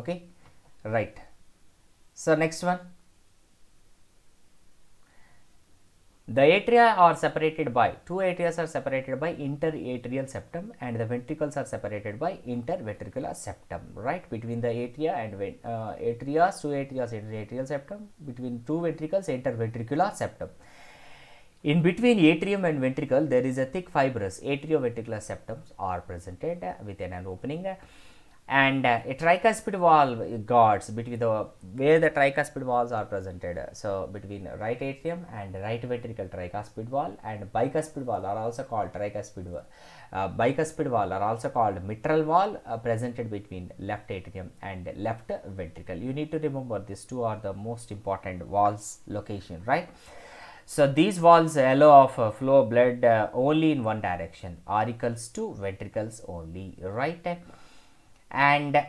okay right so next one the atria are separated by two atrias are separated by interatrial septum and the ventricles are separated by interventricular septum right between the atria and uh, atrias two atrias interatrial septum between two ventricles interventricular septum in between atrium and ventricle there is a thick fibrous atrioventricular septums are presented with an opening and uh, a tricuspid valve guards between the where the tricuspid valves are presented so between right atrium and right ventricle tricuspid valve and bicuspid valve are also called tricuspid valve uh, bicuspid valve are also called mitral wall. uh, presented between left atrium and left ventricle you need to remember these two are the most important walls location right so these walls allow of uh, flow blood uh, only in one direction auricles to ventricles only right and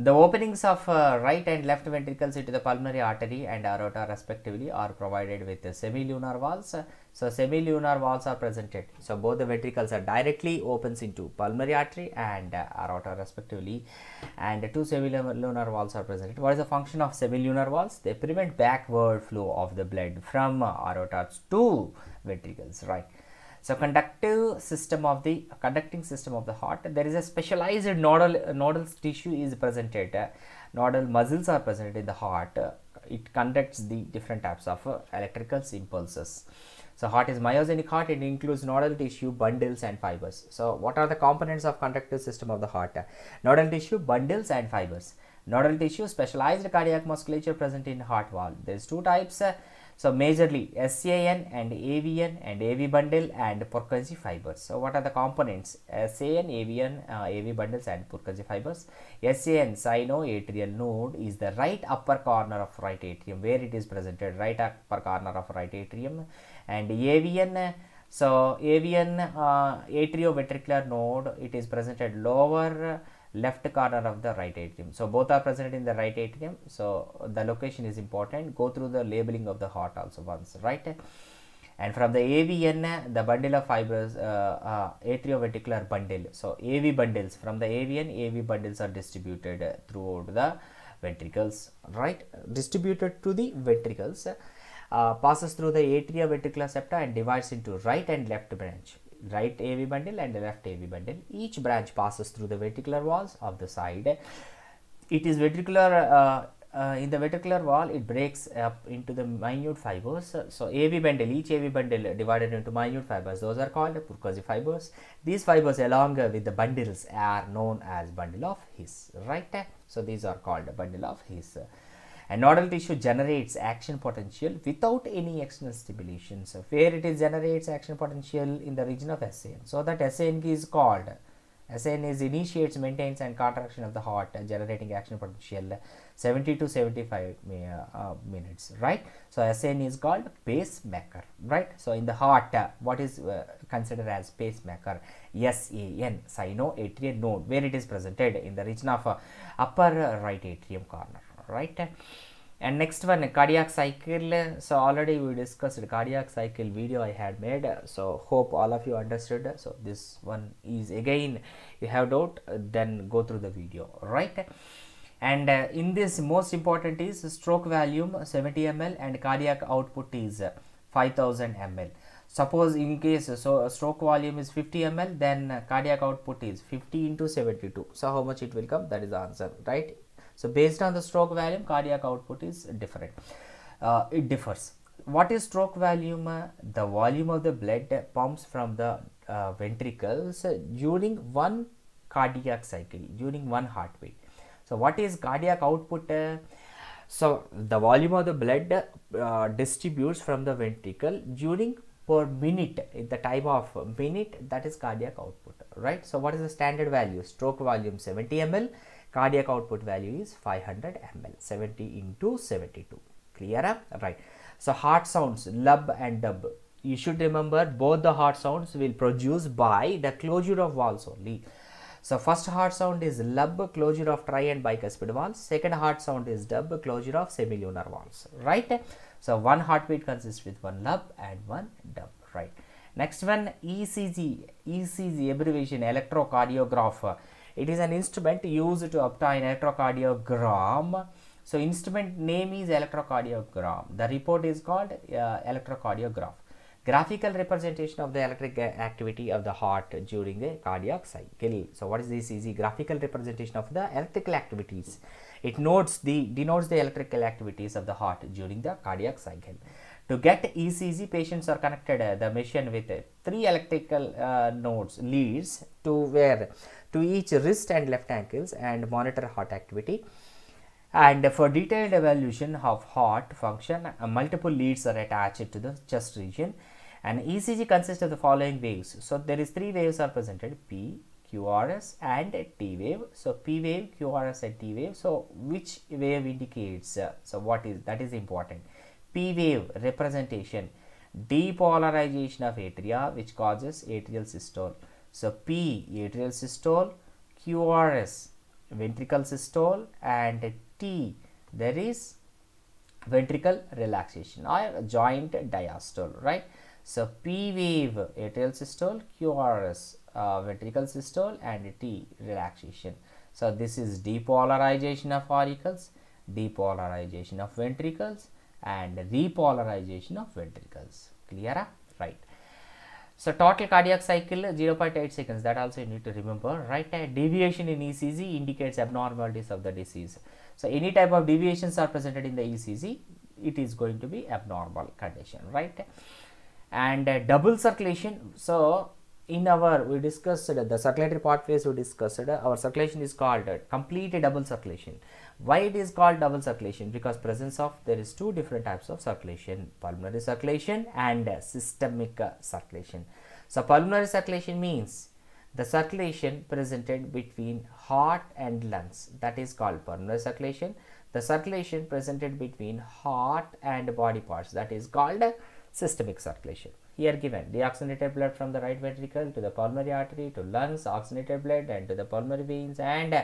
the openings of uh, right and left ventricles into the pulmonary artery and aorta respectively are provided with the semilunar valves. So, semilunar valves are presented. So, both the ventricles are directly opens into pulmonary artery and uh, aorta respectively and two semilunar valves are presented. What is the function of semilunar valves? They prevent backward flow of the blood from aorta to ventricles, right. So conductive system of the conducting system of the heart, there is a specialized nodal nodal tissue is presented. nodal muscles are present in the heart. it conducts the different types of electrical impulses. So heart is myogenic heart. It includes nodal tissue, bundles and fibers. So what are the components of conductive system of the heart? Nodal tissue, bundles and fibers. Nodal tissue, specialized cardiac musculature present in heart wall. There's two types. Uh, so majorly SAN and AVN and AV bundle and Purkinje fibers. So what are the components? SAN, AVN, uh, AV bundles and Purkinje fibers. SAN sinoatrial node is the right upper corner of right atrium where it is presented right upper corner of right atrium and AVN so AVN uh, atrioventricular node it is presented lower left corner of the right atrium. So, both are present in the right atrium. So, the location is important. Go through the labeling of the heart also once, right? And from the AVN, the bundle of fibers, uh, uh, atrioventricular bundle. So, AV bundles from the AVN, AV bundles are distributed throughout the ventricles, right? Distributed to the ventricles, uh, passes through the atrioventricular septa and divides into right and left branch right AV bundle and left AV bundle. Each branch passes through the ventricular walls of the side. It is ventricular, uh, uh, in the ventricular wall, it breaks up into the minute fibers. So, AV bundle, each AV bundle divided into minute fibers, those are called Purkinje fibers. These fibers along with the bundles are known as bundle of His, right? So, these are called bundle of His. And nodal tissue generates action potential without any external stimulation. So where it is generates action potential in the region of SAN. So that SAN is called SAN is initiates, maintains and contraction of the heart uh, generating action potential 70 to 75 uh, minutes, right? So SAN is called pacemaker, right? So in the heart, uh, what is uh, considered as pacemaker? SAN, sinoatrial node, where it is presented in the region of uh, upper right atrium corner right and next one cardiac cycle so already we discussed cardiac cycle video i had made so hope all of you understood so this one is again you have doubt then go through the video right and uh, in this most important is stroke volume 70 ml and cardiac output is 5000 ml suppose in case so stroke volume is 50 ml then cardiac output is 50 into 72 so how much it will come that is the answer right so based on the stroke volume, cardiac output is different. Uh, it differs. What is stroke volume? Uh, the volume of the blood pumps from the uh, ventricles during one cardiac cycle, during one heartbeat. So what is cardiac output? Uh, so the volume of the blood uh, distributes from the ventricle during per minute in the time of minute that is cardiac output right so what is the standard value stroke volume 70 ml cardiac output value is 500 ml 70 into 72 clear up right so heart sounds lub and dub you should remember both the heart sounds will produce by the closure of valves only so first heart sound is lub closure of tri and bicuspid valves second heart sound is dub closure of semilunar valves right so one heartbeat consists with one lub and one dub right next one ecg ecg abbreviation electrocardiograph it is an instrument used to obtain electrocardiogram. So instrument name is electrocardiogram. The report is called uh, electrocardiograph. Graphical representation of the electric activity of the heart during the cardiac cycle. So what is this? Is a graphical representation of the electrical activities. It notes the denotes the electrical activities of the heart during the cardiac cycle. To get ECG, patients are connected uh, the machine with uh, three electrical uh, nodes leads to where to each wrist and left ankles and monitor heart activity. And for detailed evaluation of heart function, uh, multiple leads are attached to the chest region. And ECG consists of the following waves. So there is three waves are presented: P, QRS, and T wave. So P wave, QRS, and T wave. So which wave indicates? Uh, so what is that is important. P wave representation depolarization of atria which causes atrial systole. So, P atrial systole, QRS ventricle systole and T there is ventricle relaxation or joint diastole right. So, P wave atrial systole, QRS uh, ventricle systole and T relaxation. So, this is depolarization of auricles, depolarization of ventricles and repolarization of ventricles. Clear? Right. So total cardiac cycle 0.8 seconds that also you need to remember right deviation in ECG indicates abnormalities of the disease. So any type of deviations are presented in the ECG it is going to be abnormal condition right and uh, double circulation so in our we discussed uh, the circulatory pathways we discussed uh, our circulation is called uh, complete double circulation why it is called double circulation? Because presence of there is two different types of circulation, pulmonary circulation and systemic circulation. So pulmonary circulation means the circulation presented between heart and lungs that is called pulmonary circulation. The circulation presented between heart and body parts that is called systemic circulation. Here given deoxygenated blood from the right ventricle to the pulmonary artery to lungs, oxygenated blood and to the pulmonary veins and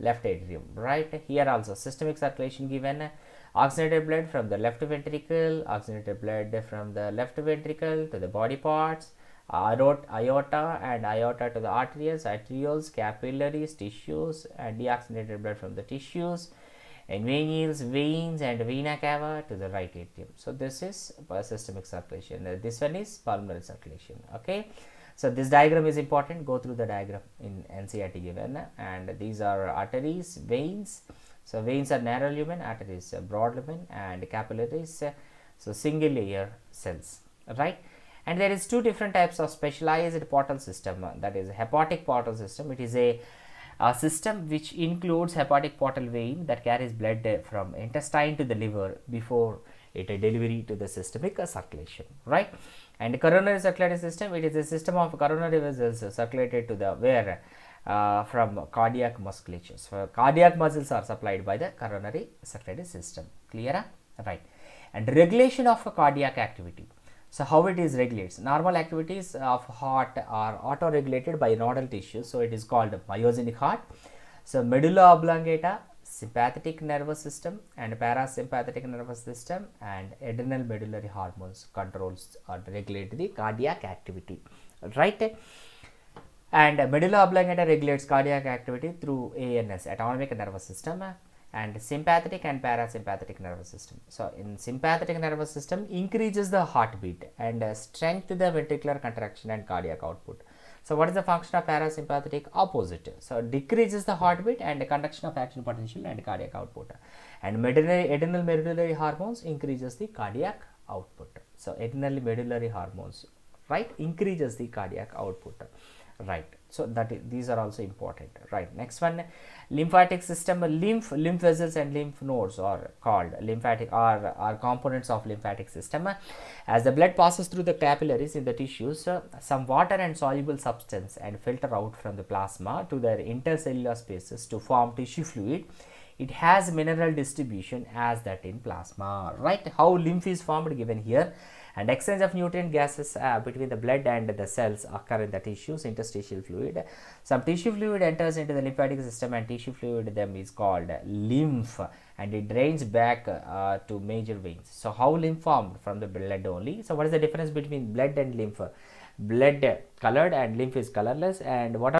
left atrium. Right here also systemic circulation given oxygenated blood from the left ventricle, oxygenated blood from the left ventricle to the body parts, aorta, and iota to the arteries, arterioles, capillaries, tissues and deoxygenated blood from the tissues and venules, veins and vena cava to the right atrium. So this is systemic circulation. Uh, this one is pulmonary circulation. Okay. So this diagram is important. Go through the diagram in NCRT given and these are arteries, veins. So veins are narrow lumen, arteries broad lumen and capillaries. Uh, so single layer cells, right? And there is two different types of specialized portal system that is hepatic portal system. It is a a system which includes hepatic portal vein that carries blood from intestine to the liver before it delivery to the systemic circulation right and coronary circulatory system it is a system of coronary vessels circulated to the where uh, from cardiac musculatures so, cardiac muscles are supplied by the coronary circulatory system clear right and regulation of cardiac activity so how it is regulates? Normal activities of heart are auto-regulated by nodal tissue. So it is called myogenic heart. So medulla oblongata, sympathetic nervous system and parasympathetic nervous system and adrenal medullary hormones controls or regulate the cardiac activity, right? And medulla oblongata regulates cardiac activity through ANS, autonomic nervous system and sympathetic and parasympathetic nervous system. So in sympathetic nervous system increases the heartbeat and uh, strengthen the ventricular contraction and cardiac output. So what is the function of parasympathetic? Opposite. So decreases the heartbeat and the conduction of action potential and cardiac output. And medullary, adrenal medullary hormones increases the cardiac output. So adrenal medullary hormones, right, increases the cardiac output right so that these are also important right next one lymphatic system lymph lymph vessels and lymph nodes are called lymphatic are are components of lymphatic system as the blood passes through the capillaries in the tissues some water and soluble substance and filter out from the plasma to their intercellular spaces to form tissue fluid it has mineral distribution as that in plasma right how lymph is formed given here and exchange of nutrient gases uh, between the blood and the cells occur in the tissues interstitial fluid some tissue fluid enters into the lymphatic system and tissue fluid them is called lymph and it drains back uh, to major veins. So, how lymph formed from the blood only. So, what is the difference between blood and lymph? Blood colored and lymph is colorless and what are